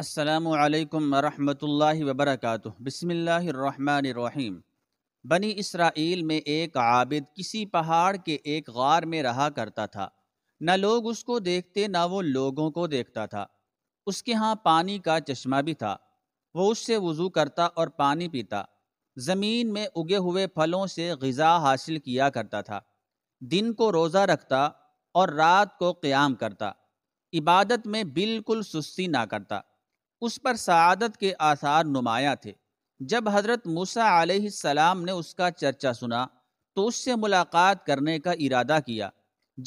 असलकम वरहल वबरक बसमीम बनी इसराइल में एक आबिद किसी पहाड़ के एक गार में रहा करता था न लोग उसको देखते ना वो लोगों को देखता था उसके यहाँ पानी का चश्मा भी था वो उससे वज़ू करता और पानी पीता ज़मीन में उगे हुए फलों से गज़ा हासिल किया करता था दिन को रोज़ा रखता और रात को क़्याम करता इबादत में बिल्कुल सुस्ती ना करता उस पर सदत के आसार नुमाया थे जब हज़रत मूसा सलाम ने उसका चर्चा सुना तो उससे मुलाकात करने का इरादा किया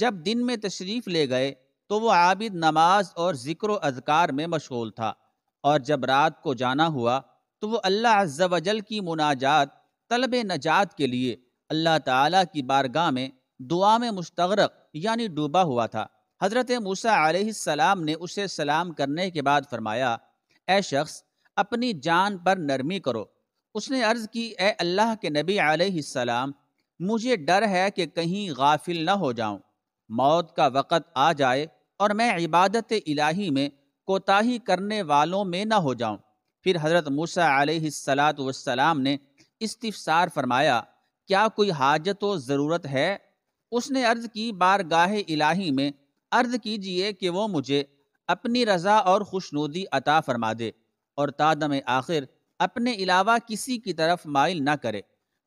जब दिन में तशरीफ़ ले गए तो वो आबिद नमाज और ज़िक्र अजकार में मशगूल था और जब रात को जाना हुआ तो वो अल्लाह अज्जल की मुनाजात तलब नजात के लिए अल्लाह ताला की बारगाह में दुआ में मुस्तरक यानी डूबा हुआ था हज़रत मूसा सलाम ने उसे सलाम करने के बाद फरमाया ए शख्स अपनी जान पर नरमी करो उसने अर्ज़ की ए अल्लाह के नबी आलम मुझे डर है कि कहीं गाफिल न हो जाऊं मौत का वक़्त आ जाए और मैं इबादत इलाही में कोताही करने वालों में न हो जाऊं फिर हज़रत मूसा सलात ने इस्तफ़सार फरमाया क्या कोई हाजत व ज़रूरत है उसने अर्ज़ की बारगाह इलाही में अर्ज़ कीजिए कि वो मुझे अपनी रज़ा और खुशनूदी अता फरमा दे और तादम आखिर अपने अलावा किसी की तरफ माइल ना करे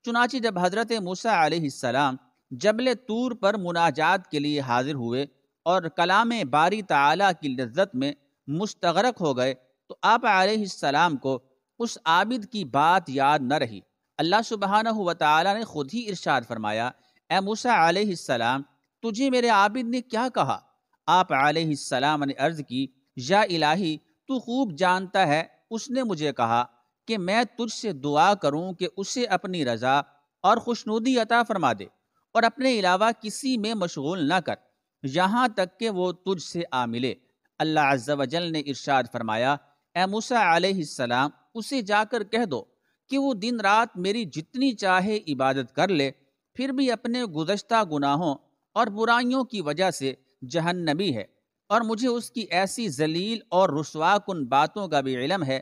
चुनाची जब हज़रत मूसा आलाम जबल तूर पर मुनाजात के लिए हाजिर हुए और कलाम बारी ताला की लज्जत में मुस्तरक हो गए तो आप आलाम को उस आबिद की बात याद न रही अल्लाह सुबहाना हुआ ने खुद ही इरशाद फरमाया ए मूसा आलाम तुझे मेरे आबिद ने क्या कहा आप आलाम ने अर्ज़ की या इलाही तू खूब जानता है उसने मुझे कहा कि मैं तुझसे दुआ करूं कि उसे अपनी रज़ा और खुशनुदी अता फरमा दे और अपने अलावा किसी में मशगूल ना कर यहाँ तक कि वो तुझसे आ मिले अल्लाह अज्जावजल ने इरशाद फरमाया ए मूसा उसे जाकर कह दो कि वो दिन रात मेरी जितनी चाहे इबादत कर ले फिर भी अपने गुजशत गुनाहों और बुराइयों की वजह से जहन्नमी है और मुझे उसकी ऐसी जलील और रसवाक उन बातों का भी इलम है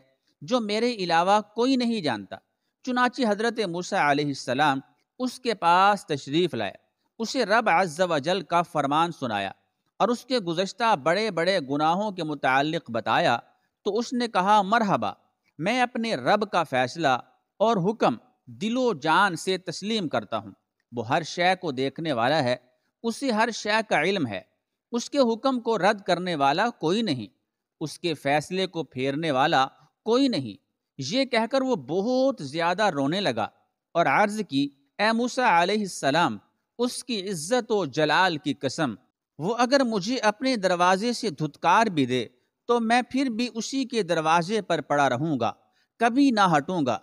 जो मेरे अलावा कोई नहीं जानता चुनाची हज़रत मूसा सलाम उसके पास तशरीफ़ लाए उसे रब वजल का फरमान सुनाया और उसके गुज्त बड़े बड़े गुनाहों के मुतक बताया तो उसने कहा मरहबा मैं अपने रब का फ़ैसला और हुक्म दिलो जान से तस्लीम करता हूँ वो हर शय को देखने वाला है उसे हर शय का इल्म है उसके हुक्म को रद्द करने वाला कोई नहीं उसके फैसले को फेरने वाला कोई नहीं ये कहकर वो बहुत ज़्यादा रोने लगा और आर्ज की ए मूसा आलाम उसकी इज्जत व जलाल की कसम वो अगर मुझे अपने दरवाजे से धुतकार भी दे तो मैं फिर भी उसी के दरवाजे पर पड़ा रहूँगा कभी ना हटूँगा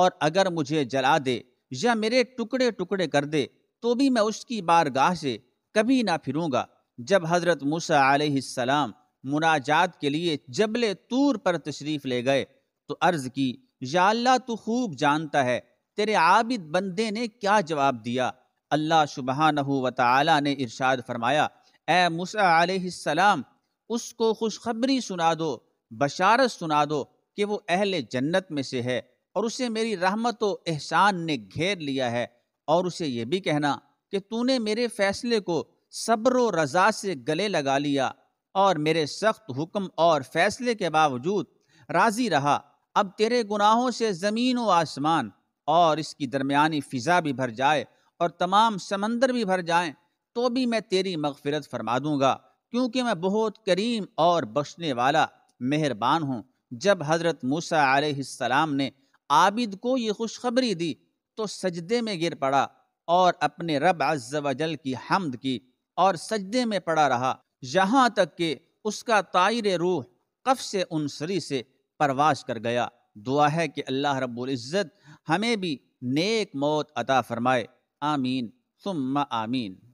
और अगर मुझे जला दे या मेरे टुकड़े टुकड़े कर दे तो भी मैं उसकी बारगाह से कभी ना फिरूँगा जब हज़रत मूसा आसमाम मुनाजात के लिए जबले तूर पर तशरीफ़ ले गए तो अर्ज़ की या अल्लाह तो खूब जानता है तेरे आबिद बंदे ने क्या जवाब दिया अल्लाह सुबहान व ने इरशाद फरमाया ए मूसा आसमाम उसको खुशखबरी सुना दो बशारत सुना दो कि वो अहल जन्नत में से है और उसे मेरी रहमत व एहसान ने घेर लिया है और उसे यह भी कहना कि तूने मेरे फ़ैसले को सब्र रज़ा से गले लगा लिया और मेरे सख्त हुक्म और फैसले के बावजूद राज़ी रहा अब तेरे गुनाहों से ज़मीन व आसमान और इसकी दरमियानी फ़िज़ा भी भर जाए और तमाम समंदर भी भर जाए तो भी मैं तेरी मगफरत फरमा दूंगा क्योंकि मैं बहुत करीम और बख्शने वाला मेहरबान हूँ जब हज़रत मूसा आसमाम ने आबिद को ये खुशखबरी दी तो सजदे में गिर पड़ा और अपने रब अज्जल की हमद की और सजदे में पड़ा रहा यहाँ तक कि उसका तायर रूह कफ से उनसरी से परवाश कर गया दुआ है कि अल्लाह रब्ज़त हमें भी नेक मौत अता फरमाए आमीन सुम्मा आमीन